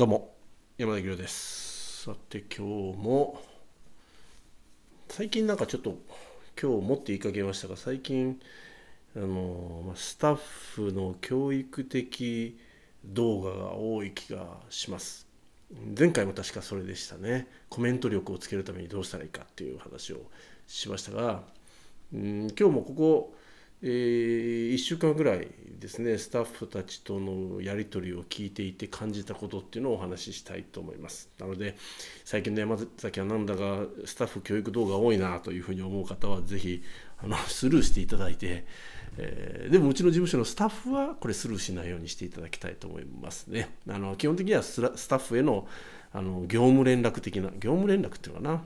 どうも山崎亮ですさて今日も最近なんかちょっと今日もって言いかけましたが最近あのスタッフの教育的動画が多い気がします前回も確かそれでしたねコメント力をつけるためにどうしたらいいかっていう話をしましたが、うん、今日もここえー、1週間ぐらいですねスタッフたちとのやり取りを聞いていて感じたことっていうのをお話ししたいと思いますなので最近の山崎はなんだかスタッフ教育動画多いなというふうに思う方は是非あの スルーしていただいて、えー、でもうちの事務所のスタッフはこれスルーしないようにしていただきたいと思いますねあの基本的にはスタッフへのあの業務連絡的な業務連絡っていうのかな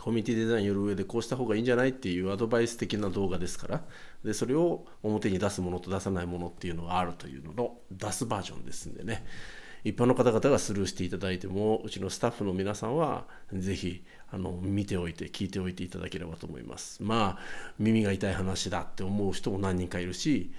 コミュニティデザインやる上でこうした方がいいんじゃないっていうアドバイス的な動画ですからでそれを表に出すものと出さないものっていうのがあるというのの出すバージョンですんでね一般の方々がスルーしていただいてもうちのスタッフの皆さんは是非あの見ておいて聞いておいていただければと思いますまあ耳が痛い話だって思う人も何人かいるし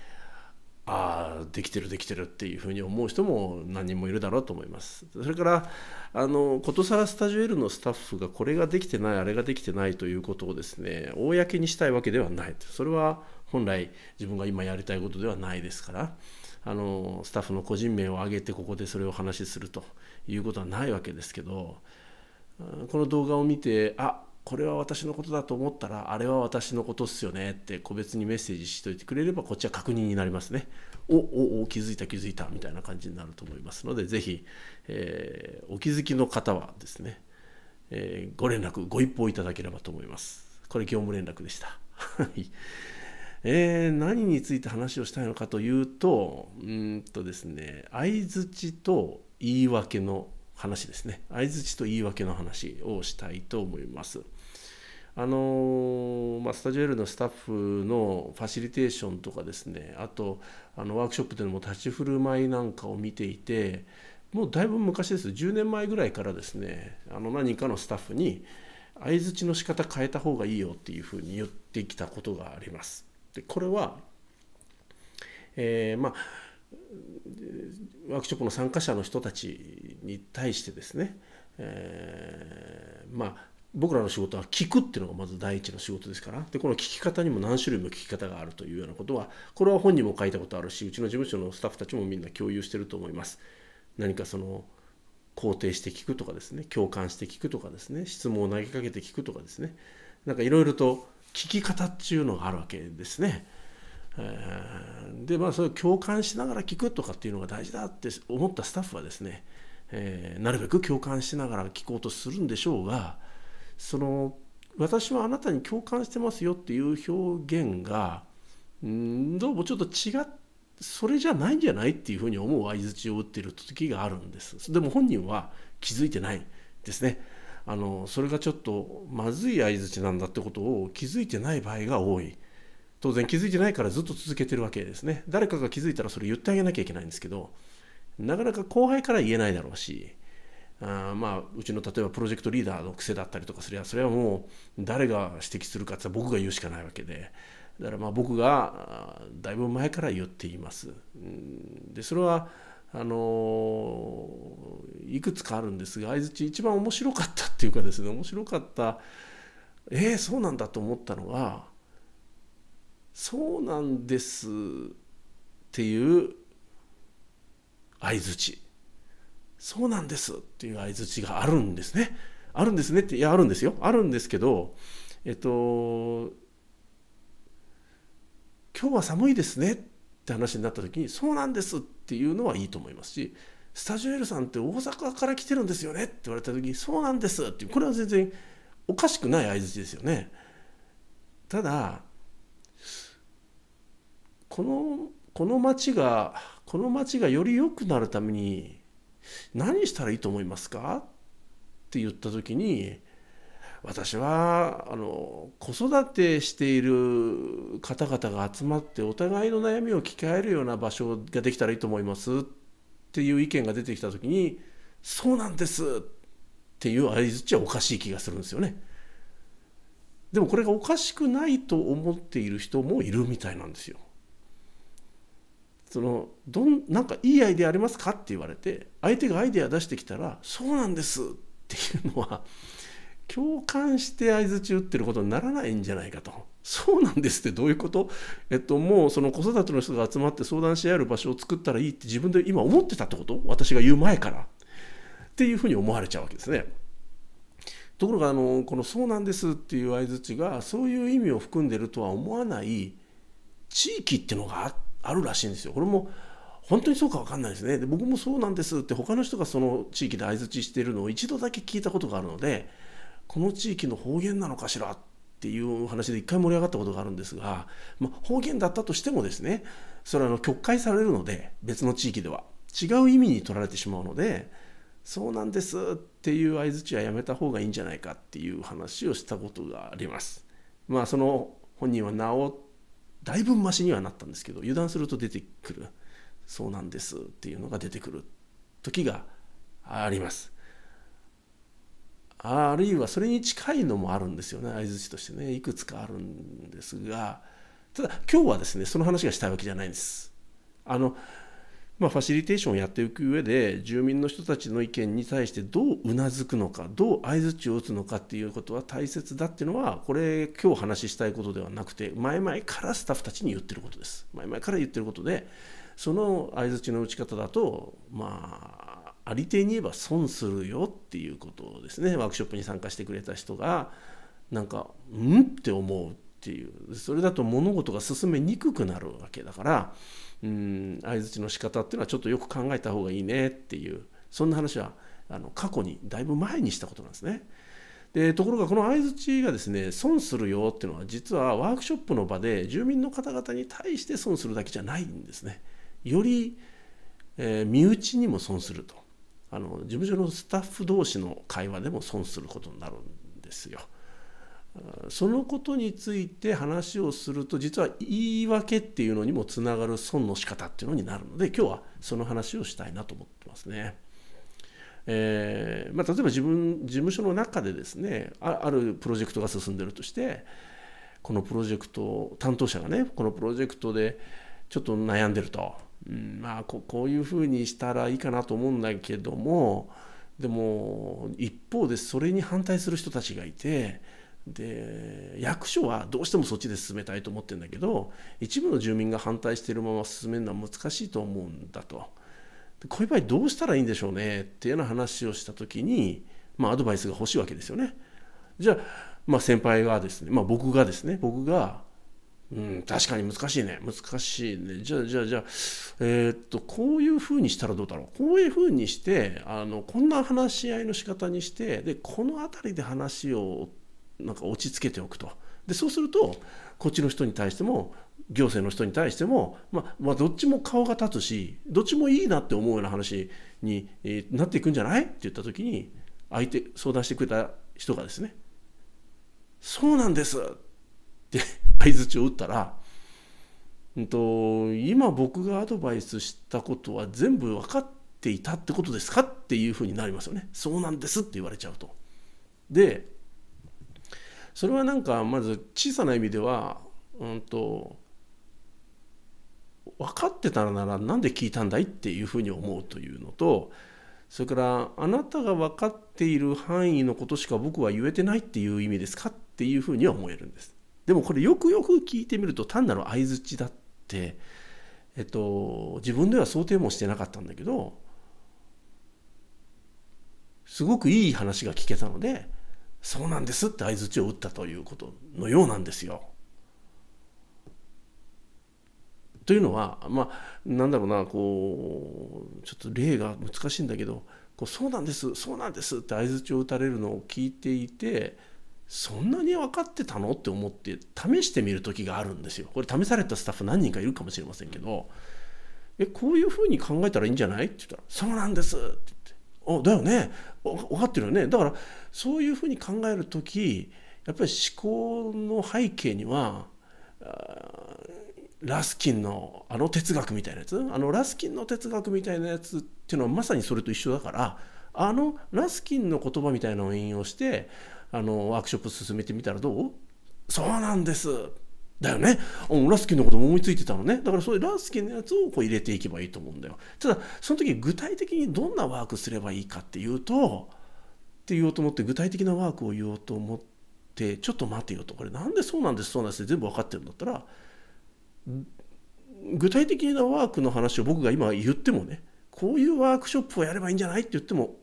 ああできてるできてるっていうふうに思う人も何人もいるだろうと思いますそれからあのことさらスタジオ L のスタッフがこれができてないあれができてないということをですね公にしたいわけではないそれは本来自分が今やりたいことではないですからあのスタッフの個人名を挙げてここでそれを話しするということはないわけですけどこの動画を見てあこれは私のことだと思ったらあれは私のことっすよねって個別にメッセージしといてくれればこっちは確認になりますねおおお気づいた気づいたみたいな感じになると思いますので是非、えー、お気づきの方はですね、えー、ご連絡ご一報いただければと思いますこれ業務連絡でした。えー、何について話をしたいのかというとうんとですね相槌と言い訳の話ですね相槌と言い訳の話をしたいと思います。あのー、まあ、スタジオ L のスタッフのファシリテーションとかですねあとあのワークショップでの立ち振る舞いなんかを見ていてもうだいぶ昔です10年前ぐらいからですねあの何かのスタッフに相づちの仕方変えた方がいいよっていうふうに言ってきたことがあります。でこれは、えー、まあワークショップの参加者の人たちに対してですね、えー、まあ僕らの仕事は聞くっていうのがまず第一の仕事ですからでこの聞き方にも何種類も聞き方があるというようなことはこれは本人も書いたことあるしうちの事務所のスタッフたちもみんな共有してると思います何かその肯定して聞くとかですね共感して聞くとかですね質問を投げかけて聞くとかですねなんかいろいろと聞き方っていうのがあるわけですね。えでまあそれを共感しながら聞くとかっていうのが大事だって思ったスタッフはですね、えー、なるべく共感しながら聞こうとするんでしょうがその私はあなたに共感してますよっていう表現がんどうもちょっと違っそれじゃないんじゃないっていうふうに思う相づちを打ってる時があるんですでも本人は気づいてないですね。あのそれがちょっとまずい相づちなんだってことを気づいてない場合が多い当然気づいてないからずっと続けてるわけですね誰かが気づいたらそれ言ってあげなきゃいけないんですけどなかなか後輩から言えないだろうしあまあうちの例えばプロジェクトリーダーの癖だったりとかすればそれはもう誰が指摘するかって僕が言うしかないわけでだからまあ僕がだいぶ前から言っていますでそれはあのいくつかあるんですが相づち一番面白かったっていうかですね面白かったえー、そうなんだと思ったのはそうなんですっていう相づちそうなんですっていう相づちがあるんですねあるんですねっていやあるんですよあるんですけどえっと今日は寒いですねって話になった時にそうなんですっていうのはいいと思いますしスタジオ L さんって大阪から来てるんですよねって言われた時にそうなんですっていうこれは全然おかしくない相づちですよね。ただこのこの町がこの町がより良くなるために何したらいいと思いますかって言った時に私はあの子育てしている方々が集まってお互いの悩みを聞き合えるような場所ができたらいいと思いますっていう意見が出てきた時に「そうなんです!」っていう相づちはおかしい気がするんですよね。でもこれがおかしくないと思っている人もいるみたいなんですよ。そのどんなんかいいアイデアありますかって言われて相手がアイデア出してきたら「そうなんです」っていうのは共感して相づち打ってることにならないんじゃないかと。そうなんですってどういうことえっと、もうその子育ての人が集まって相談し合える場所を作ったらいいって自分で今思ってたってこと私が言う前から。っていうふうに思われちゃうわけですね。ところがあのこの「そうなんです」っていう相づちがそういう意味を含んでるとは思わない地域っていうのがあるらしいんですよ。これも本当にそうか分かんないですねで僕もそうなんですって他の人がその地域で相づちしてるのを一度だけ聞いたことがあるのでこの地域の方言なのかしらっていう話で一回盛り上がったことがあるんですが、まあ、方言だったとしてもですねそれはあの曲解されるので別の地域では違う意味に取られてしまうのでそうなんですっていう相槌はやめた方がいいんじゃないかっていう話をしたことがあります。まあその本人はなおだいぶマシにはなったんですけど油断すると出てくるそうなんですっていうのが出てくる時があります。あるいはそれに近いのもあるんですよね相づちとしてねいくつかあるんですがただ今日はですねその話がしたいわけじゃないんです。あのまあ、ファシリテーションをやっていく上で住民の人たちの意見に対してどううなずくのかどう相づちを打つのかっていうことは大切だっていうのはこれ今日話したいことではなくて前々からスタッフたちに言ってることです前々から言ってることでその相づちの打ち方だとまあありていに言えば損するよっていうことをですねワークショップに参加してくれた人がなんか「うん?」って思うっていうそれだと物事が進めにくくなるわけだからうん相づちの仕方っていうのはちょっとよく考えた方がいいねっていうそんな話はあの過去にだいぶ前にしたことなんですね。でところがこの相づちがですね損するよっていうのは実はワークショップの場で住民の方々に対して損するだけじゃないんですね。より、えー、身内にも損すると。あの事務所のスタッフ同士の会話でも損することになるんですよ。そのことについて話をすると実は言い訳っていうのにもつながる損の仕方っていうのになるので今日はその話をしたいなと思ってますね。えー、まあ、例えば自分事務所の中でですねあるプロジェクトが進んでるとしてこのプロジェクト担当者がねこのプロジェクトでちょっと悩んでるとうん、まあこういうふうにしたらいいかなと思うんだけどもでも一方でそれに反対する人たちがいてで役所はどうしてもそっちで進めたいと思ってるんだけど一部の住民が反対しているまま進めるのは難しいと思うんだとでこういう場合どうしたらいいんでしょうねっていうような話をした時に、まあ、アドバイスが欲しいわけですよね。じゃあ、まあ、先輩がですね、まあ、僕がですね僕がうん、確かに難しいね。難しいね。じゃあ、じゃあ、じゃあ、えー、っと、こういうふうにしたらどうだろう。こういうふうにして、あの、こんな話し合いの仕方にして、で、この辺りで話を、なんか落ち着けておくと。で、そうすると、こっちの人に対しても、行政の人に対しても、まあ、まあ、どっちも顔が立つし、どっちもいいなって思うような話に、えなっていくんじゃないって言った時に、相手、相談してくれた人がですね、そうなんですって相づちを打ったら、うん、と今僕がアドバイスしたことは全部分かっていたってことですかっていうふうになりますよねそうなんですって言われちゃうとでそれはなんかまず小さな意味では、うんと、と分かってたならなんで聞いたんだいっていうふうに思うというのとそれからあなたが分かっている範囲のことしか僕は言えてないっていう意味ですかっていうふうには思えるんです。でもこれよくよく聞いてみると単なる相づちだって、えっと、自分では想定もしてなかったんだけどすごくいい話が聞けたので「そうなんです」って相づちを打ったということのようなんですよ。というのはまあなんだろうなこうちょっと例が難しいんだけど「こうそうなんですそうなんです」って相づちを打たれるのを聞いていて。そんなに分かってたのって思って試してみる時があるんですよこれ試されたスタッフ何人かいるかもしれませんけど「えこういうふうに考えたらいいんじゃない?」って言ったら「そうなんです」って言って「おだよね分かってるよね」だからそういうふうに考える時やっぱり思考の背景にはラスキンのあの哲学みたいなやつあのラスキンの哲学みたいなやつっていうのはまさにそれと一緒だからあのラスキンの言葉みたいなのを引用してあのワークショップ進めてみたらどうそうなんですだよね、うん、ラスキンのことも思いついてたのねだからそういうラスキンのやつをこう入れていけばいいと思うんだよただその時具体的にどんなワークすればいいかっていうとって言おうと思って具体的なワークを言おうと思ってちょっと待てよとこれなんでそうなんですそうなんですって全部分かってるんだったら具体的なワークの話を僕が今言ってもねこういうワークショップをやればいいんじゃないって言っても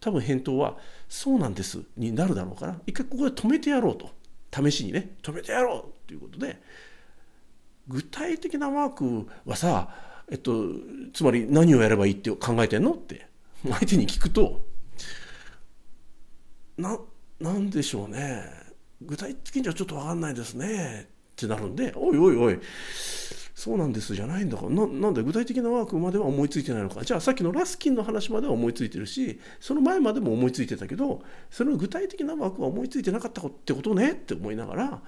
多分返答は「そうなんです」になるだろうから一回ここで止めてやろうと試しにね止めてやろうということで具体的なマークはさえっとつまり何をやればいいって考えてんのって相手に聞くとななんでしょうね具体的にはちょっと分かんないですねってなるんでおいおいおいそうなんですじゃないんだからななんで具体的なワークまでは思いついてないのかじゃあさっきのラスキンの話までは思いついてるしその前までも思いついてたけどその具体的なワークは思いついてなかったってことねって思いながら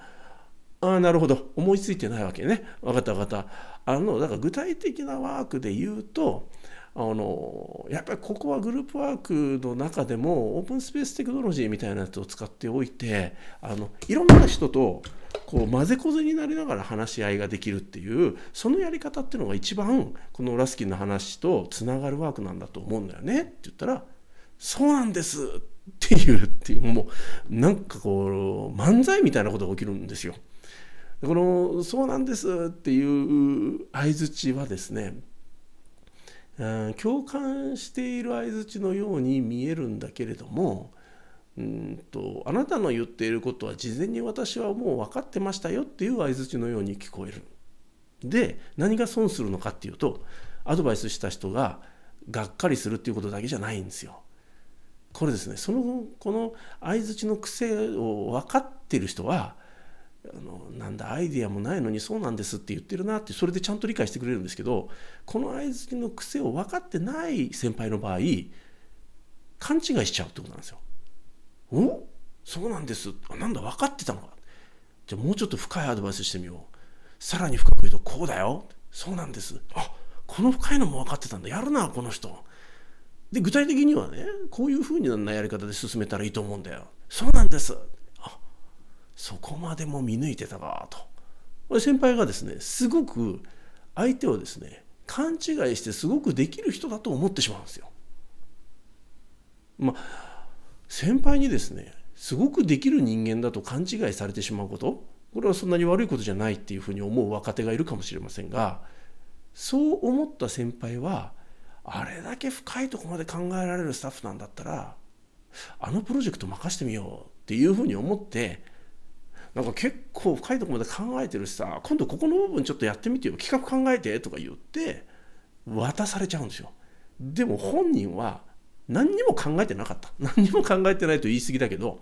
ああなるほど思いついてないわけね分かった分かったあのだから具体的なワークで言うとあのやっぱりここはグループワークの中でもオープンスペーステクノロジーみたいなやつを使っておいてあのいろんな人とこう混ぜこぜになりながら話し合いができるっていうそのやり方っていうのが一番このラスキンの話とつながるワークなんだと思うんだよねって言ったら「そうなんです!」っていうっていうもうなんかこう漫才みたいなことが起きるんですよ。この「そうなんです」っていう相づちはですねうん共感している相づちのように見えるんだけれどもうんとあなたの言っていることは事前に私はもう分かってましたよっていう相づちのように聞こえる。で何が損するのかっていうとアドバイスした人ががっかりするっていうことだけじゃないんですよ。これですねそのこの相づちの癖を分かってる人はあのなんだアイディアもないのにそうなんですって言ってるなってそれでちゃんと理解してくれるんですけどこの相づきの癖を分かってない先輩の場合勘違いしちゃうってことなんですよ。おそうなんですあなんだ分かってたのかじゃあもうちょっと深いアドバイスしてみようさらに深く言うとこうだよそうなんですあこの深いのも分かってたんだやるなこの人で具体的にはねこういうふうなやり方で進めたらいいと思うんだよそうなんですそこまでも見抜いてたかと先輩がですねすごく相手をですね勘違いしてすごくできる人だと思ってしまうんですよ。まあ先輩にですねすごくできる人間だと勘違いされてしまうことこれはそんなに悪いことじゃないっていうふうに思う若手がいるかもしれませんがそう思った先輩はあれだけ深いとこまで考えられるスタッフなんだったらあのプロジェクト任してみようっていうふうに思ってなんか結構深いとこまで考えてるしさ今度ここの部分ちょっとやってみてよ企画考えてとか言って渡されちゃうんですよでも本人は何にも考えてなかった何にも考えてないと言い過ぎだけど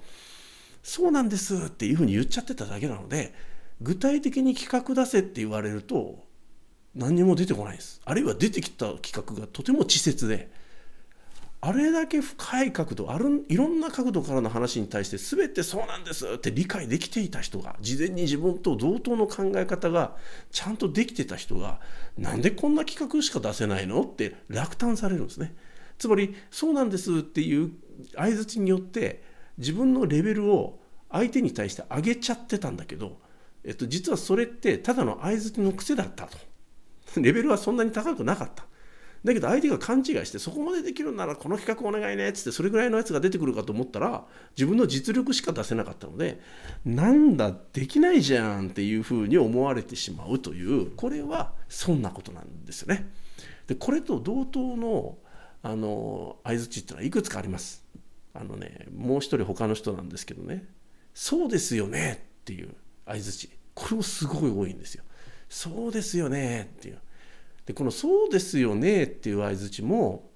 そうなんですっていうふうに言っちゃってただけなので具体的に企画出せって言われると何にも出てこないですあるいは出てきた企画がとても稚拙であれだけ深い角度あるいろんな角度からの話に対して全てそうなんですって理解できていた人が事前に自分と同等の考え方がちゃんとできてた人がなんでこんな企画しか出せないのって落胆されるんですね。つまりそうなんですっていう相づちによって自分のレベルを相手に対して上げちゃってたんだけど、えっと、実はそれってただの相づちの癖だったと。レベルはそんなに高くなかった。だけど相手が勘違いしてそこまでできるならこの企画お願いねっつってそれぐらいのやつが出てくるかと思ったら自分の実力しか出せなかったのでなんだできないじゃんっていうふうに思われてしまうというこれはそんなことなんですよね。でこれと同等のあの相槌っていうのはいくつかあります。あのねもう一人他の人なんですけどね「そうですよね」っていう相槌これもすごい多いんですよ。そうですよねっていうでこの「そうですよね」っていう相図値も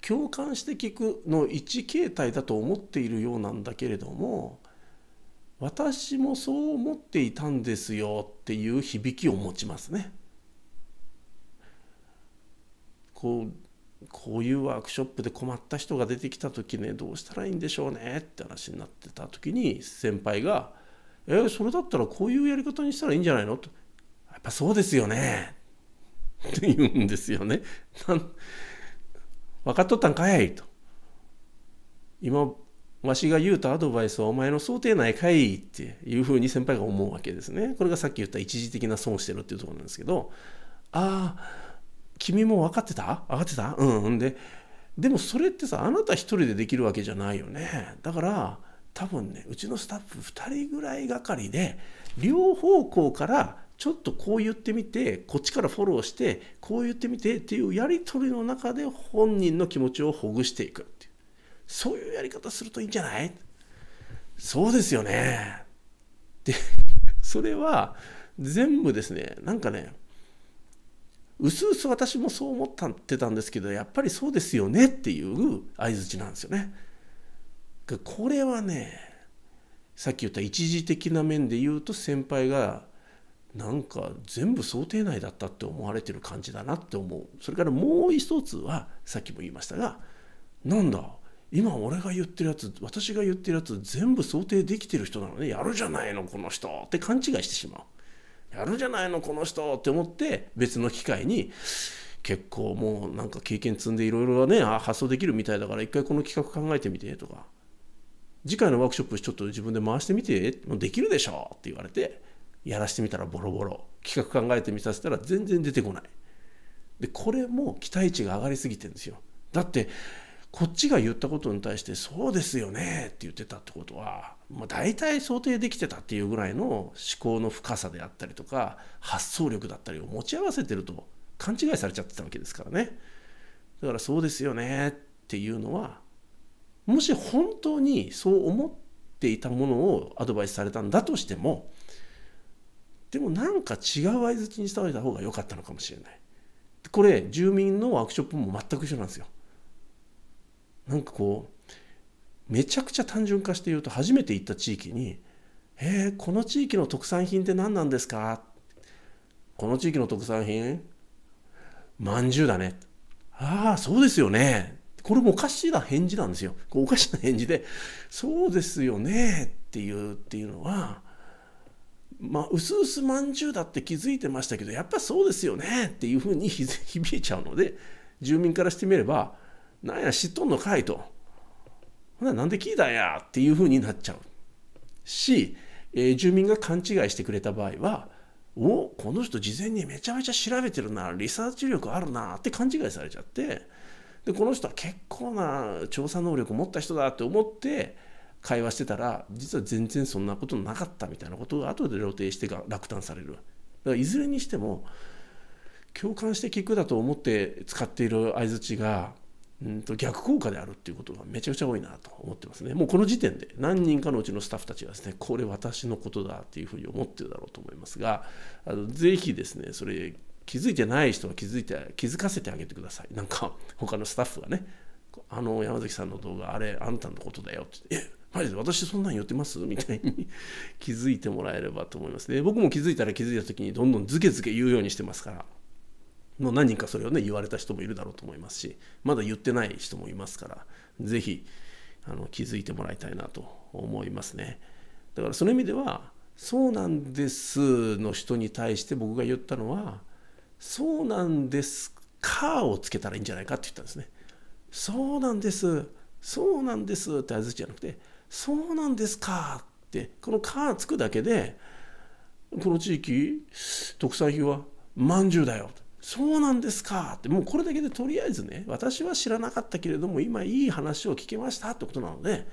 共感して聞くの一形態だと思っているようなんだけれども私もそう思っていたんですよっていう響きを持ちますね。こうこういうワークショップで困った人が出てきた時ねどうしたらいいんでしょうねって話になってた時に先輩が「えー、それだったらこういうやり方にしたらいいんじゃないの?」と「やっぱそうですよね」って言うんですよね。分かっとったんかいと。今わしが言うたアドバイスはお前の想定内かいっていうふうに先輩が思うわけですね。これがさっき言った一時的な損してるっていうところなんですけどああ君も分かってた分かってたうんででもそれってさあなた一人でできるわけじゃないよね。だから多分ねうちのスタッフ2人ぐらいがかりで両方向からちょっとこう言ってみてこっちからフォローしてこう言ってみてっていうやり取りの中で本人の気持ちをほぐしていくっていうそういうやり方するといいんじゃないそうですよねでそれは全部ですねなんかねうすうす私もそう思ってたんですけどやっぱりそうですよねっていう相づちなんですよね。これはねさっき言った一時的な面で言うと先輩がなんか全部想定内だったって思われてる感じだなって思うそれからもう一つはさっきも言いましたがなんだ今俺が言ってるやつ私が言ってるやつ全部想定できてる人なのねやるじゃないのこの人って勘違いしてしまうやるじゃないのこの人って思って別の機会に結構もうなんか経験積んでいろいろね発想できるみたいだから一回この企画考えてみてとか次回のワークショップちょっと自分で回してみてできるでしょって言われてやらしてみたらボロボロ企画考えてみさせたら全然出てこないでこれも期待値が上がりすぎてるんですよだってこっちが言ったことに対して「そうですよね」って言ってたってことは、まあ、大体想定できてたっていうぐらいの思考の深さであったりとか発想力だったりを持ち合わせてると勘違いされちゃってたわけですからねだから「そうですよね」っていうのはもし本当にそう思っていたものをアドバイスされたんだとしてもでもなんか違う相づちにした方が良かったのかもしれないこれ住民のワークショップも全く一緒なんですよなんかこうめちゃくちゃ単純化して言うと初めて行った地域に「えー、この地域の特産品って何なんですか?」この地域の特産品まんじゅうだねああそうですよねこれもおかしな返事なんですよおかしな返事で「そうですよね」っていうっていうのはまあ、薄々まんじゅうだって気づいてましたけどやっぱそうですよねっていうふうに響 いちゃうので住民からしてみれば「なんや知っとんのかい」と「ほなんで聞いたんや」っていうふうになっちゃうし、えー、住民が勘違いしてくれた場合は「おこの人事前にめちゃめちゃ調べてるなリサーチ力あるな」って勘違いされちゃってでこの人は結構な調査能力持った人だって思って会話してたら実は全然そんなことなかったみたいなことが後で露呈してが落胆されるだからいずれにしても共感して聞くだと思って使っている相づちがうんと逆効果であるっていうことがめちゃくちゃ多いなと思ってますねもうこの時点で何人かのうちのスタッフたちがですねこれ私のことだっていうふうに思ってるだろうと思いますがあのぜひですねそれ気づいてない人は気づいて気づかせてあげてくださいなんか他のスタッフがねあの山崎さんの動画あれあんたのことだよっててマジで私そんなん言ってますみたいに 気づいてもらえればと思いますね。僕も気づいたら気づいた時にどんどんズケズケ言うようにしてますから。の何人かそれをね言われた人もいるだろうと思いますしまだ言ってない人もいますから是非あの気づいてもらいたいなと思いますねだからその意味では「そうなんです」の人に対して僕が言ったのは「そうなんですか」をつけたらいいんじゃないかって言ったんですね「そうなんです」「そうなんです」ってあずじゃなくて「そうなんですかってこの「か」つくだけでこの地域特産品はまんじゅうだよそうなんですかってもうこれだけでとりあえずね私は知らなかったけれども今いい話を聞けましたってことなので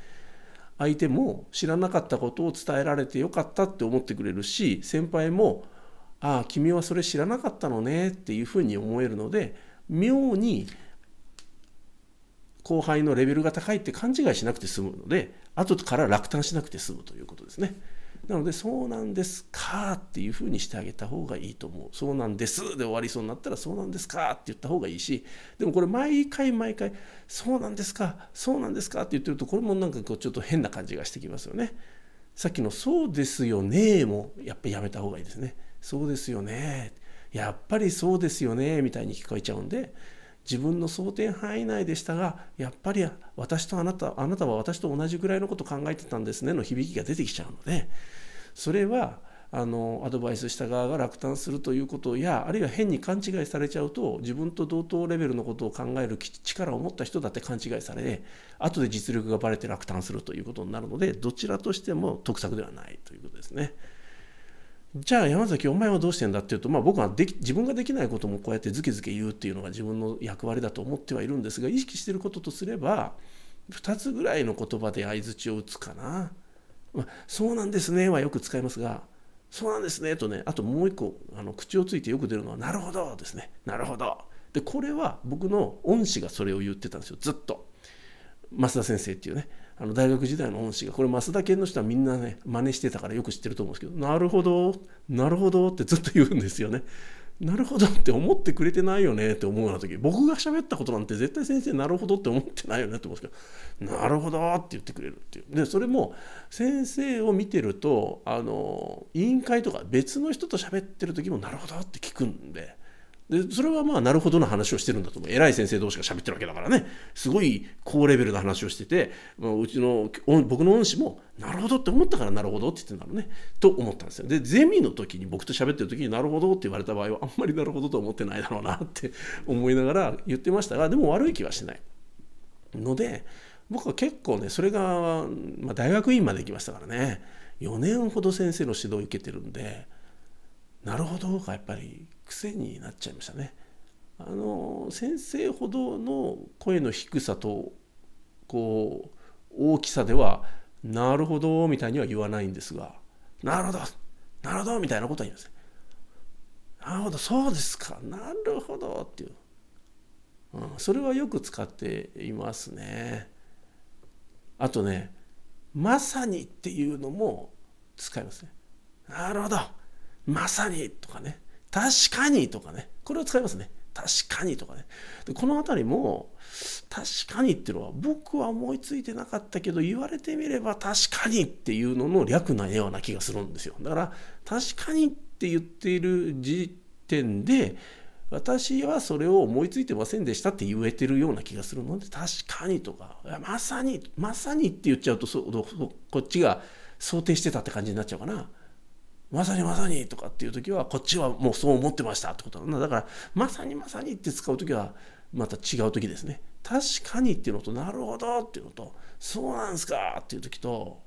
相手も知らなかったことを伝えられてよかったって思ってくれるし先輩も「ああ君はそれ知らなかったのね」っていうふうに思えるので妙に後輩のレベルが高いって勘違いしなくて済むので後から落胆しなくて済むということですね。なので、そうなんですかっていうふうにしてあげた方がいいと思う。そうなんですで終わりそうになったら、そうなんですかって言った方がいいし、でもこれ、毎回毎回、そうなんですか、そうなんですかって言ってると、これもなんかこうちょっと変な感じがしてきますよね。さっきの、そうですよねも、やっぱりやめた方がいいですね。そうですよね。やっぱりそうですよねみたいに聞こえちゃうんで、自分の想定範囲内でしたがやっぱり私とあなたあなたは私と同じぐらいのこと考えてたんですねの響きが出てきちゃうのでそれはあのアドバイスした側が落胆するということやあるいは変に勘違いされちゃうと自分と同等レベルのことを考える力を持った人だって勘違いされ後で実力がバレて落胆するということになるのでどちらとしても得策ではないということですね。じゃあ山崎お前はどうしてんだっていうと、まあ、僕はでき自分ができないこともこうやってズケズケ言うっていうのが自分の役割だと思ってはいるんですが意識してることとすれば2つぐらいの言葉で相づちを打つかな。まあ、そうなんですねはよく使いますが、そうなんですねとね、あともう一個、あの口をついてよく出るのは、なるほどですね、なるほど。で、これは僕の恩師がそれを言ってたんですよ、ずっと。増田先生っていうね、あの大学時代の恩師がこれ増田健の人はみんなね真似してたからよく知ってると思うんですけどなるほどなるほどってずっと言うんですよね。なるほどって思ってくれてないよねって思うような時僕が喋ったことなんて絶対先生なるほどって思ってないよねって思うんですけどなるほどって言ってくれるっていうでそれも先生を見てるとあの委員会とか別の人と喋ってる時もなるほどって聞くんで。でそれはまあなるほどの話をしてるんだと思う偉い先生同士が喋ってるわけだからねすごい高レベルな話をしてて、まあ、うちの僕の恩師もなるほどって思ったからなるほどって言ってんだろうねと思ったんですよでゼミの時に僕と喋ってる時になるほどって言われた場合はあんまりなるほどと思ってないだろうなって 思いながら言ってましたがでも悪い気はしないので僕は結構ねそれが、まあ、大学院まで行きましたからね4年ほど先生の指導を受けてるんでなるほどがやっぱり癖になっちゃいましたね。あの先生ほどの声の低さとこう大きさではなるほどみたいには言わないんですがなるほどなるほどみたいなことは言いますね。なるほどそうですかなるほどっていう、うん、それはよく使っていますね。あとねまさにっていうのも使いますね。なるほどまさにとかね。確かにとかね。これを使いますね。確かにとかね。でこの辺りも、確かにっていうのは僕は思いついてなかったけど言われてみれば確かにっていうのの略なような気がするんですよ。だから確かにって言っている時点で私はそれを思いついてませんでしたって言えてるような気がするので確かにとかまさにまさにって言っちゃうとそこっちが想定してたって感じになっちゃうかな。まさにまさにとかっていう時はこっちはもうそう思ってましたってことなんだだからまさにまさにって使う時はまた違う時ですね確かにっていうのとなるほどっていうのとそうなんすかっていう時と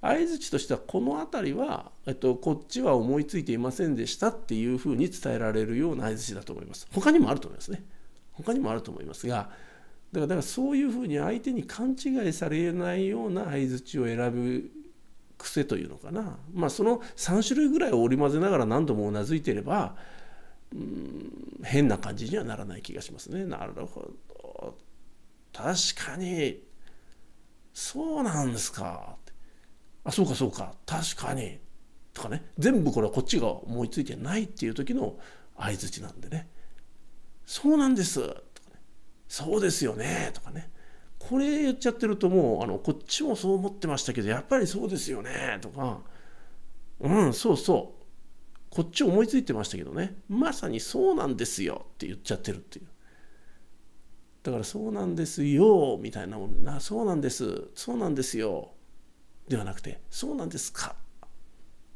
相づちとしてはこの辺りは、えっと、こっちは思いついていませんでしたっていうふうに伝えられるような相づちだと思います他にもあると思いますね他にもあると思いますがだからだからそういうふうに相手に勘違いされないような相づちを選ぶ癖というのかな、まあ、その3種類ぐらいを織り交ぜながら何度もうなずいていればうん変な感じにはならない気がしますね。なるほど確かにそうなんですかあそうかそうか確かにとかね全部これはこっちが思いついてないっていう時の相づちなんでねそうなんですとかねそうですよねとかねこれ言っちゃってるともうあのこっちもそう思ってましたけどやっぱりそうですよねとかうんそうそうこっち思いついてましたけどねまさにそうなんですよって言っちゃってるっていうだからそうなんですよみたいなもんなそうなんですそうなんですよではなくてそうなんですかっ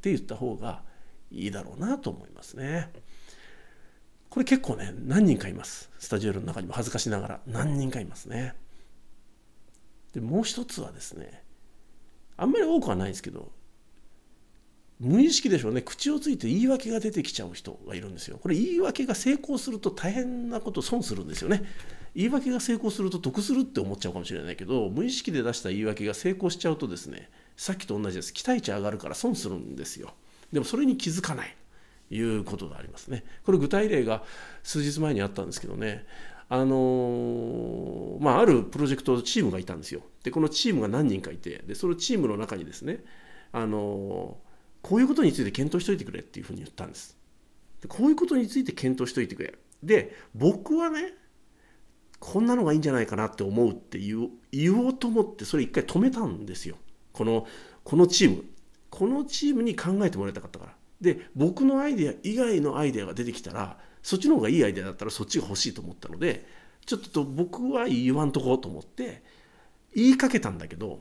て言った方がいいだろうなと思いますね。これ結構ね何人かいますスタジオの中にも恥ずかしながら何人かいますね。でもう一つはですねあんまり多くはないんですけど無意識でしょうね口をついて言い訳が出てきちゃう人がいるんですよこれ言い訳が成功すると大変なこと損するんですよね言い訳が成功すると得するって思っちゃうかもしれないけど無意識で出した言い訳が成功しちゃうとですねさっきと同じです期待値上がるから損するんですよでもそれに気づかないということがありますねこれ具体例が数日前にあったんですけどねあのまあ、あるプロジェクトチームがいたんですよでこのチームが何人かいてでそのチームの中にですね、あのこういうことについて検討しといてくれっていうふうに言ったんですでこういうことについて検討しといてくれで僕はねこんなのがいいんじゃないかなって思うって言おうと思ってそれ一回止めたんですよこのこのチームこのチームに考えてもらいたかったからで僕のアイデア以外のアイデアが出てきたらそっちの方がいいアイデアだったらそっちが欲しいと思ったのでちょっと僕は言わんとこうと思って言いかけたんだけど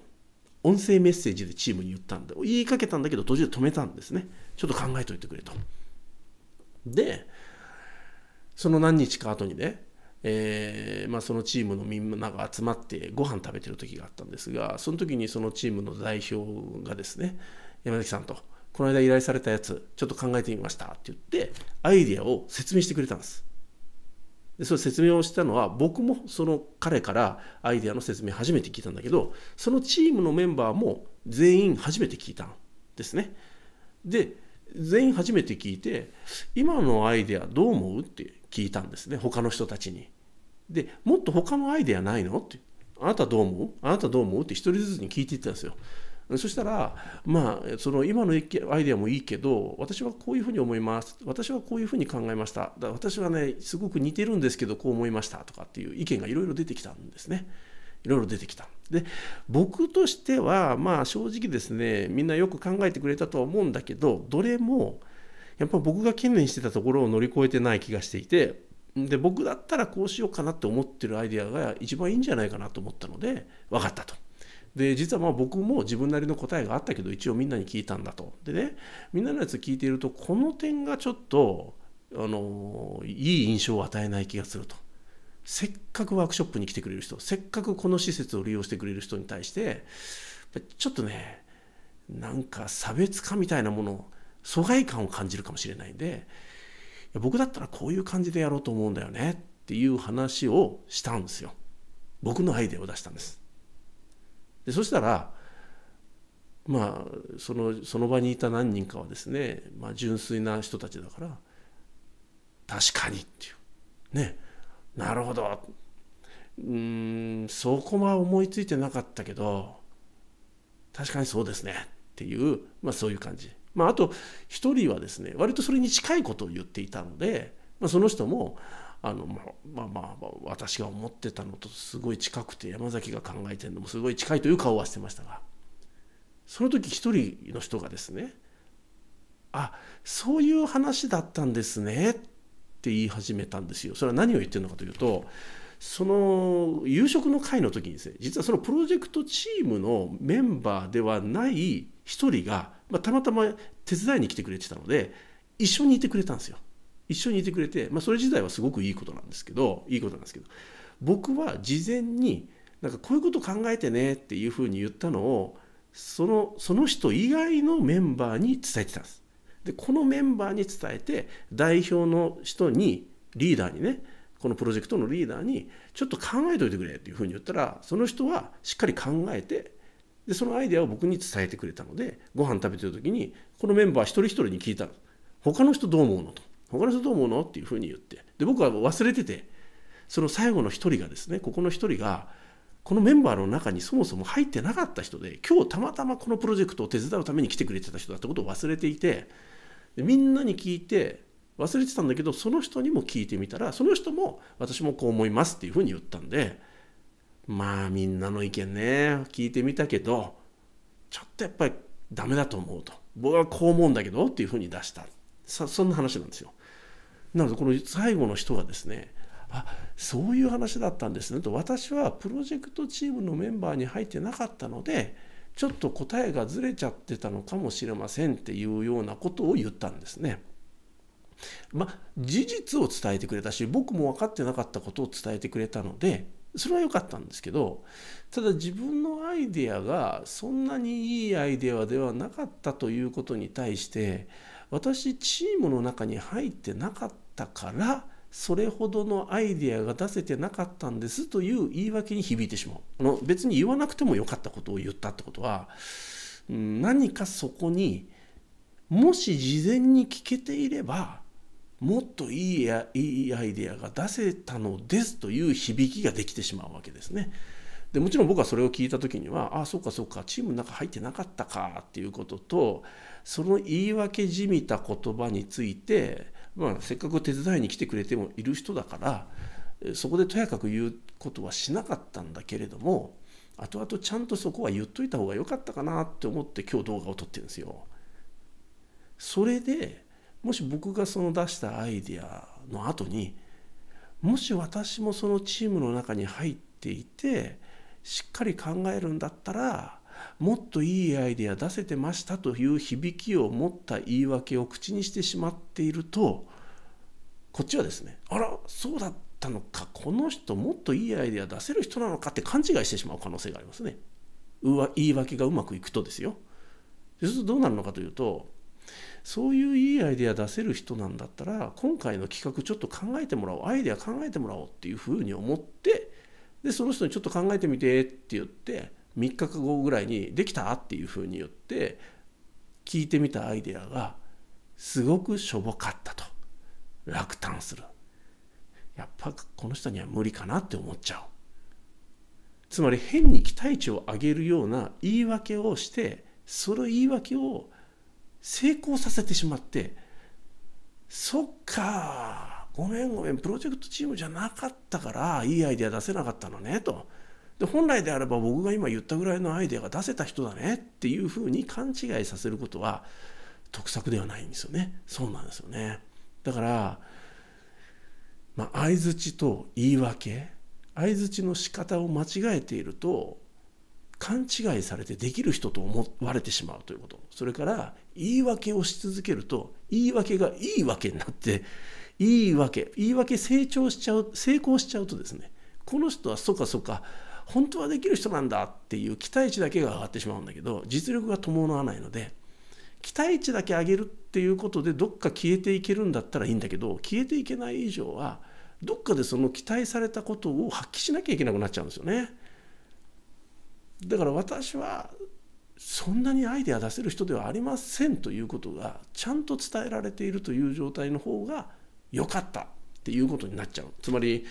音声メッセージでチームに言ったんで言いかけたんだけど途中で止めたんですねちょっと考えといてくれとでその何日か後にねえーまあ、そのチームのみんなが集まってご飯食べてる時があったんですがその時にそのチームの代表がですね山崎さんとこの間依頼されたやつ、ちょっと考えてみましたって言って、アイディアを説明してくれたんです。でその説明をしたのは、僕もその彼からアイディアの説明初めて聞いたんだけど、そのチームのメンバーも全員初めて聞いたんですね。で、全員初めて聞いて、今のアイデアどう思うって聞いたんですね、他の人たちに。で、もっと他のアイデアないのって、あなたどう思うあなたどう思うって一人ずつに聞いていったんですよ。そしたら、まあ、その今のアイデアもいいけど私はこういうふうに思います私はこういうふうに考えましただ私はねすごく似てるんですけどこう思いましたとかっていう意見がいろいろ出てきたんですね。いろいろ出てきた。で僕としてはまあ正直ですねみんなよく考えてくれたとは思うんだけどどれもやっぱ僕が懸念してたところを乗り越えてない気がしていてで僕だったらこうしようかなって思ってるアイデアが一番いいんじゃないかなと思ったので分かったと。で実はまあ僕も自分なりの答えがあったけど一応みんなに聞いたんだとでねみんなのやつ聞いているとこの点がちょっとあのいい印象を与えない気がするとせっかくワークショップに来てくれる人せっかくこの施設を利用してくれる人に対してちょっとねなんか差別化みたいなもの疎外感を感じるかもしれないんで僕だったらこういう感じでやろうと思うんだよねっていう話をしたんですよ僕のアイデアを出したんですでそしたらまあそのその場にいた何人かはですね、まあ、純粋な人たちだから確かにっていうねなるほどうんそこは思いついてなかったけど確かにそうですねっていう、まあ、そういう感じ、まあ、あと一人はですね割とそれに近いことを言っていたので、まあ、その人もあのままあまあ私が思ってたのとすごい近くて山崎が考えてるのもすごい近いという顔はしてましたがその時一人の人がですね「あそういう話だったんですね」って言い始めたんですよ。それは何を言ってるのかというとその夕食の会の時にですね実はそのプロジェクトチームのメンバーではない一人が、まあ、たまたま手伝いに来てくれてたので一緒にいてくれたんですよ。一緒にいてくれて、まあ、それ自体はすごくいいことなんですけどいいことなんですけど僕は事前になんかこういうこと考えてねっていうふうに言ったのをそのその人以外のメンバーに伝えてたんです。でこのメンバーに伝えて代表の人にリーダーにねこのプロジェクトのリーダーにちょっと考えておいてくれっていうふうに言ったらその人はしっかり考えてでそのアイデアを僕に伝えてくれたのでご飯食べてる時にこのメンバー一人一人に聞いた他の人どう思うのと他の人どう思うのっていうふうに言ってで僕は忘れててその最後の一人がですねここの一人がこのメンバーの中にそもそも入ってなかった人で今日たまたまこのプロジェクトを手伝うために来てくれてた人だってことを忘れていてでみんなに聞いて忘れてたんだけどその人にも聞いてみたらその人も私もこう思いますっていうふうに言ったんでまあみんなの意見ね聞いてみたけどちょっとやっぱりダメだと思うと僕はこう思うんだけどっていうふうに出したそんな話なんですよ。なのでこの最後の人がですねあそういう話だったんですねと私はプロジェクトチームのメンバーに入ってなかったのでちょっと答えがずれちゃってたのかもしれませんっていうようなことを言ったんですね。まあ、事実を伝えてくれたし僕も分かってなかったことを伝えてくれたのでそれは良かったんですけどただ自分のアイデアがそんなにいいアイデアではなかったということに対して私チームの中に入ってなかったったからそれほどのアイデアが出せてなかったんですという言い訳に響いてしまうあの別に言わなくてもよかったことを言ったってことは何かそこにもし事前に聞けていればもっといいやいいアイデアが出せたのですという響きができてしまうわけですね。でもちろん僕はそれを聞いた時にはああそうかそうかチームの中入ってなかったかっていうこととその言い訳じみた言葉についてまあ、せっかく手伝いに来てくれてもいる人だからそこでとやかく言うことはしなかったんだけれども後々ちゃんとそこは言っといた方が良かったかなって思って今日動画を撮ってるんですよ。それでもし僕がその出したアイデアの後にもし私もそのチームの中に入っていてしっかり考えるんだったらもっといいアイデア出せてましたという響きを持った言い訳を口にしてしまっているとこっちはですねあらそうだったのかこの人もっといいアイデア出せる人なのかって勘違いしてしまう可能性がありますねうわ言い訳がうまくいくとですよそうするとどうなるのかというとそういういいアイデア出せる人なんだったら今回の企画ちょっと考えてもらおうアイデア考えてもらおうっていうふうに思ってでその人にちょっと考えてみてって言って3日後ぐらいに「できた?」っていうふうに言って聞いてみたアイデアがすごくしょぼかったと落胆するやっぱこの人には無理かなって思っちゃうつまり変に期待値を上げるような言い訳をしてその言い訳を成功させてしまってそっかごめんごめんプロジェクトチームじゃなかったからいいアイデア出せなかったのねとで本来であれば僕が今言ったぐらいのアイデアが出せた人だねっていうふうに勘違いさせることは得策ではないんですよねそうなんですよねだからまあ、相づちと言い訳相づちの仕方を間違えていると勘違いされてできる人と思われてしまうということそれから言い訳をし続けると言い訳がいいわけになって言い訳言い訳成長しちゃう成功しちゃうとですねこの人はそかそか本当はできる人なんだっていう期待値だけが上がってしまうんだけど実力が伴わないので期待値だけ上げるっていうことでどっか消えていけるんだったらいいんだけど消えていけない以上はどっかでその期待されたことを発揮しなきゃいけなくなっちゃうんですよね。だから私はそんなにアイデア出せる人ではありませんということがちゃんと伝えられているという状態の方が良かったっていうことになっちゃう。つまり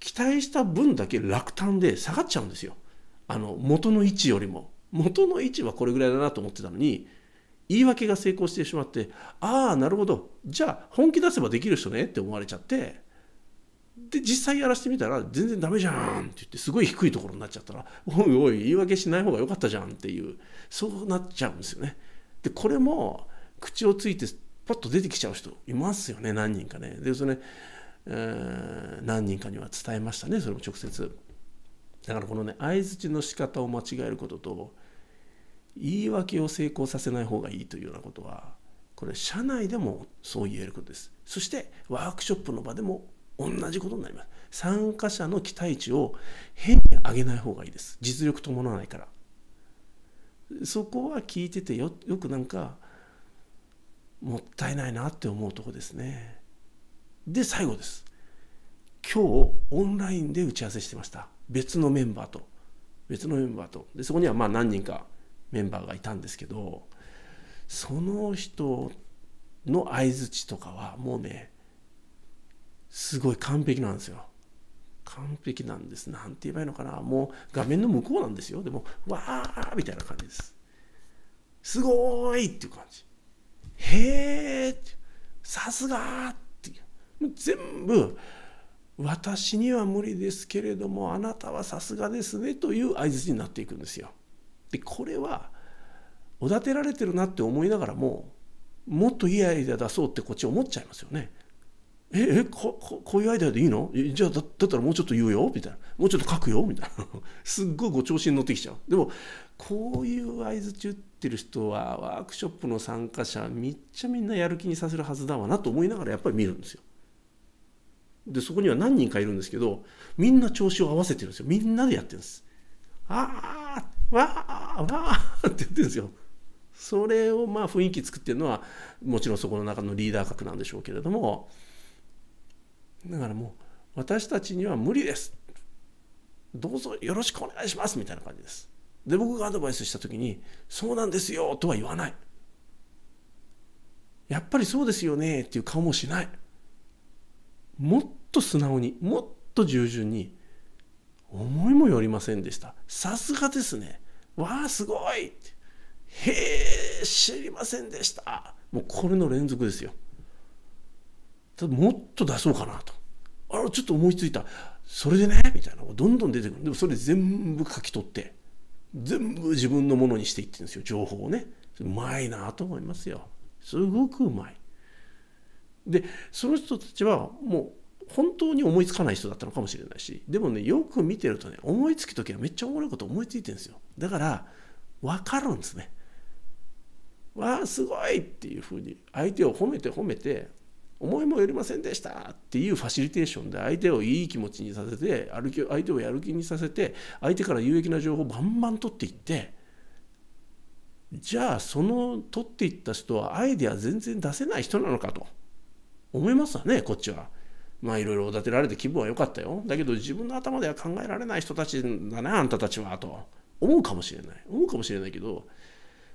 期待した分だけ落胆で下がっちゃうんですよあの元の位置よりも元の位置はこれぐらいだなと思ってたのに言い訳が成功してしまってああなるほどじゃあ本気出せばできる人ねって思われちゃってで実際やらせてみたら全然ダメじゃんって言ってすごい低いところになっちゃったらおいおい言い訳しない方が良かったじゃんっていうそうなっちゃうんですよね。でこれも口をついてパッと出てきちゃう人いますよね何人かね。でそれ、ねえ何人かには伝えましたねそれも直接だからこのね相づちの仕方を間違えることと言い訳を成功させない方がいいというようなことはこれ社内でもそう言えることですそしてワークショップの場でも同じことになります参加者の期待値を変に上げない方がいいです実力伴わないからそこは聞いててよよくなんかもったいないなって思うとこですね。で最後です今日オンラインで打ち合わせしてました別のメンバーと別のメンバーとでそこにはまあ何人かメンバーがいたんですけどその人の相づちとかはもうねすごい完璧なんですよ完璧なんですなんて言えばいいのかなもう画面の向こうなんですよでもわーみたいな感じですすごーいっていう感じへえさすが全部私には無理ですけれどもあなたはさすがですねという相づちになっていくんですよ。でこれはおだてられてるなって思いながらももっといいアイデア出そうってこっち思っちゃいますよね。ええこここういうアイデアでいいのじゃあだったらもうちょっと言うよみたいなもうちょっと書くよみたいな すっごいご調子に乗ってきちゃうでもこういう合図中ってる人はワークショップの参加者めっちゃみんなやる気にさせるはずだわなと思いながらやっぱり見るんですよ。でそこには何人かいるんですけどみんな調子を合わせてるんですよみんなでやってるんですああわあわあって言ってるんですよそれをまあ雰囲気作ってるのはもちろんそこの中のリーダー格なんでしょうけれどもだからもう私たちには無理ですどうぞよろしくお願いしますみたいな感じですで僕がアドバイスした時に「そうなんですよ」とは言わないやっぱりそうですよねっていう顔もしないもっと素直にもっと従順に思いもよりませんでしたさすがですねわあすごいへえ知りませんでしたもうこれの連続ですよもっと出そうかなとあらちょっと思いついたそれでねみたいなどんどん出てくるでもそれ全部書き取って全部自分のものにしていってるんですよ情報をねうまいなと思いますよすごくうまいでその人たちはも本当に思いつかない人だったのかもしれないしでもねよく見てるとね思いつき時はめっちゃおもろいこと思いついてるんですよだから分かるんですねわあすごいっていうふうに相手を褒めて褒めて思いもよりませんでしたっていうファシリテーションで相手をいい気持ちにさせて相手をやる気にさせて相手から有益な情報をバンバン取っていってじゃあその取っていった人はアイデア全然出せない人なのかと思いますわねこっちは。まあいろいろおだてられて気分は良かったよだけど自分の頭では考えられない人たちだねあんたたちはと思うかもしれない思うかもしれないけど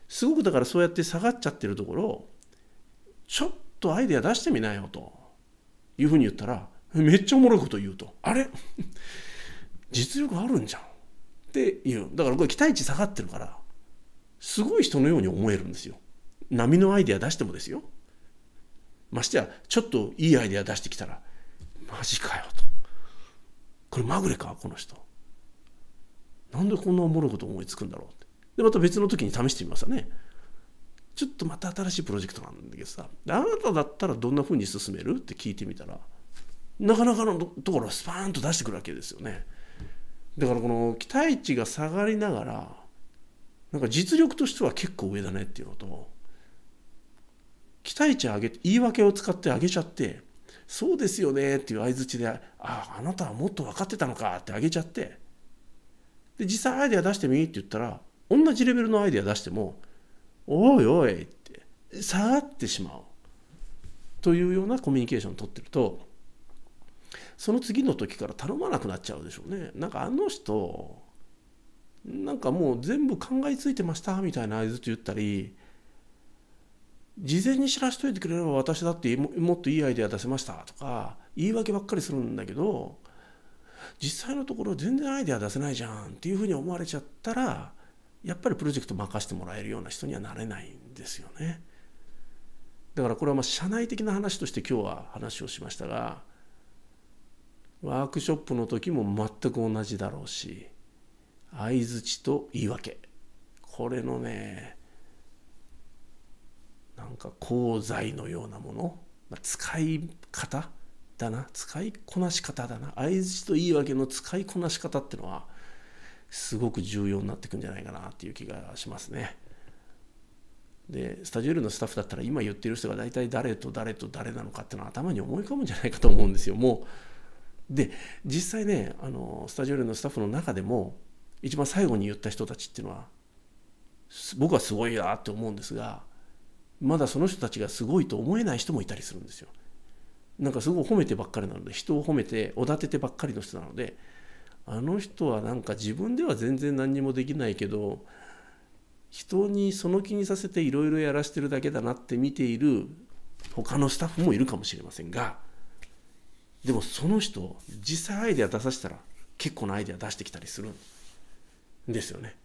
すごくだからそうやって下がっちゃってるところちょっとアイデア出してみなよというふうに言ったらめっちゃおもろいこと言うとあれ 実力あるんじゃんっていうだからこれ期待値下がってるからすごい人のように思えるんですよ波のアイデア出してもですよましてやちょっといいアイデア出してきたらマジかよとこれまぐれかこの人なんでこんなおもろいこと思いつくんだろうってでまた別の時に試してみましたねちょっとまた新しいプロジェクトなんだけどさあなただったらどんな風に進めるって聞いてみたらなかなかのところスパーンと出してくるわけですよねだからこの期待値が下がりながらなんか実力としては結構上だねっていうのと期待値上げ言い訳を使って上げちゃってそうですよねっていう相づちで、ああ、あなたはもっと分かってたのかってあげちゃって、で、実際アイデア出してみって言ったら、同じレベルのアイデア出しても、おいおいって、下がってしまう。というようなコミュニケーションを取ってると、その次の時から頼まなくなっちゃうでしょうね。なんかあの人、なんかもう全部考えついてましたみたいな合図って言ったり、事前に知らしといてくれれば私だってもっといいアイデア出せましたとか言い訳ばっかりするんだけど実際のところ全然アイデア出せないじゃんっていうふうに思われちゃったらやっぱりプロジェクト任せてもらえるような人にはなれないんですよね。だからこれはまあ社内的な話として今日は話をしましたがワークショップの時も全く同じだろうし相づちと言い訳これのねなんか功材のようなもの、まあ、使い方だな使いこなし方だな相づちと言い訳の使いこなし方ってのはすごく重要になってくんじゃないかなっていう気がしますね。でスタジオルのスタッフだったら今言ってる人が大体誰と誰と誰なのかっていうのは頭に思い浮かぶんじゃないかと思うんですよもうで実際ねあのスタジオルのスタッフの中でも一番最後に言った人たちっていうのは僕はすごいなって思うんですがまだその人たちがすごいと思えない人もいたりするんですよ。なんかすごい褒めてばっかりなので人を褒めておだててばっかりの人なのであの人はなんか自分では全然何にもできないけど人にその気にさせていろいろやらしてるだけだなって見ている他のスタッフもいるかもしれませんがでもその人実際アイデア出させたら結構なアイデア出してきたりするんですよね。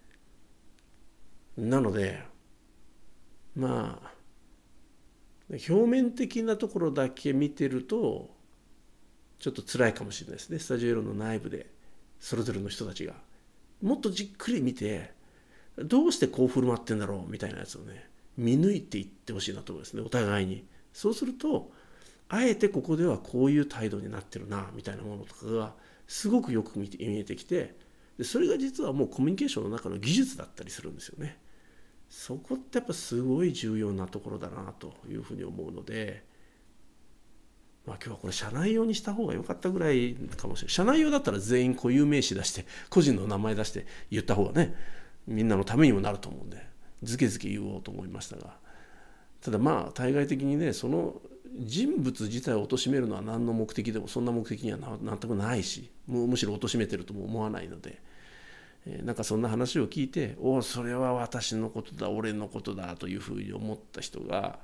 なのでまあ表面的なところだけ見てるとちょっと辛いかもしれないですねスタジオの内部でそれぞれの人たちがもっとじっくり見てどうしてこう振る舞ってんだろうみたいなやつをね見抜いていってほしいなと思いますねお互いにそうするとあえてここではこういう態度になってるなみたいなものとかがすごくよく見えてきてでそれが実はもうコミュニケーションの中の技術だったりするんですよね。そこってやっぱすごい重要なところだなというふうに思うので、まあ、今日はこれ社内用にした方が良かったぐらいかもしれない社内用だったら全員固有名詞出して個人の名前出して言った方がねみんなのためにもなると思うんでずけずけ言おうと思いましたがただまあ対外的にねその人物自体を貶めるのは何の目的でもそんな目的には全くないしむしろ貶めてるとも思わないので。なんかそんな話を聞いておおそれは私のことだ俺のことだというふうに思った人が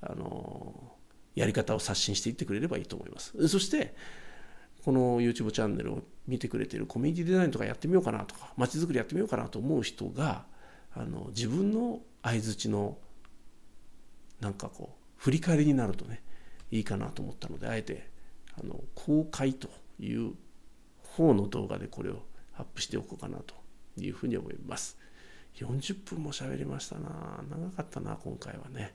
あのやり方を刷新していってくれればいいと思いますそしてこの YouTube チャンネルを見てくれてるコミュニティデザインとかやってみようかなとか街づくりやってみようかなと思う人があの自分の相づちのなんかこう振り返りになるとねいいかなと思ったのであえてあの公開という方の動画でこれをアップしておこうかなというふうに思います。40分も喋りましたな。長かったな、今回はね。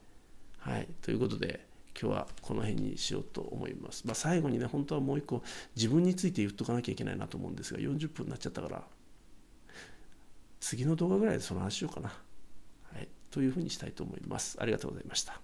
はい。ということで、今日はこの辺にしようと思います。まあ、最後にね、本当はもう一個、自分について言っとかなきゃいけないなと思うんですが、40分になっちゃったから、次の動画ぐらいでその話しようかな。はい。というふうにしたいと思います。ありがとうございました。